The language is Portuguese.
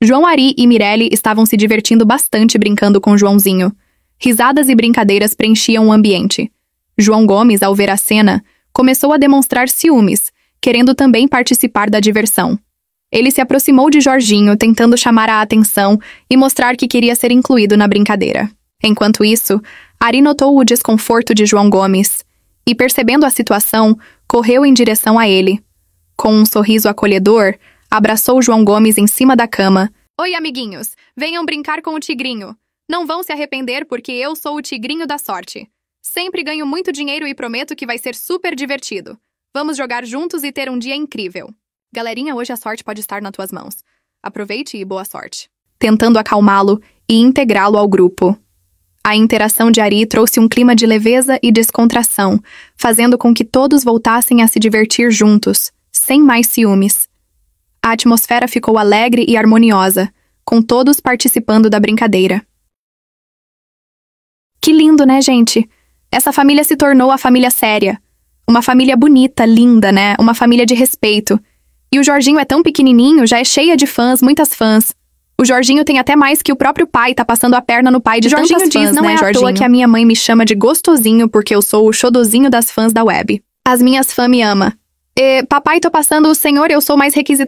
João Ari e Mirelle estavam se divertindo bastante brincando com Joãozinho. Risadas e brincadeiras preenchiam o ambiente. João Gomes, ao ver a cena, começou a demonstrar ciúmes, querendo também participar da diversão. Ele se aproximou de Jorginho, tentando chamar a atenção e mostrar que queria ser incluído na brincadeira. Enquanto isso, Ari notou o desconforto de João Gomes e, percebendo a situação, correu em direção a ele. Com um sorriso acolhedor, abraçou João Gomes em cima da cama. Oi, amiguinhos, venham brincar com o tigrinho. Não vão se arrepender porque eu sou o tigrinho da sorte. Sempre ganho muito dinheiro e prometo que vai ser super divertido. Vamos jogar juntos e ter um dia incrível. Galerinha, hoje a sorte pode estar nas tuas mãos. Aproveite e boa sorte. Tentando acalmá-lo e integrá-lo ao grupo. A interação de Ari trouxe um clima de leveza e descontração, fazendo com que todos voltassem a se divertir juntos, sem mais ciúmes. A atmosfera ficou alegre e harmoniosa, com todos participando da brincadeira. Que lindo, né, gente? Essa família se tornou a família séria. Uma família bonita, linda, né? Uma família de respeito. E o Jorginho é tão pequenininho, já é cheia de fãs, muitas fãs. O Jorginho tem até mais que o próprio pai tá passando a perna no pai de Jorginho tantas fãs, diz, não né, é à Jorginho? toa que a minha mãe me chama de gostosinho porque eu sou o xodozinho das fãs da web. As minhas fãs me ama. E, papai, tô passando o senhor, eu sou mais requisitado.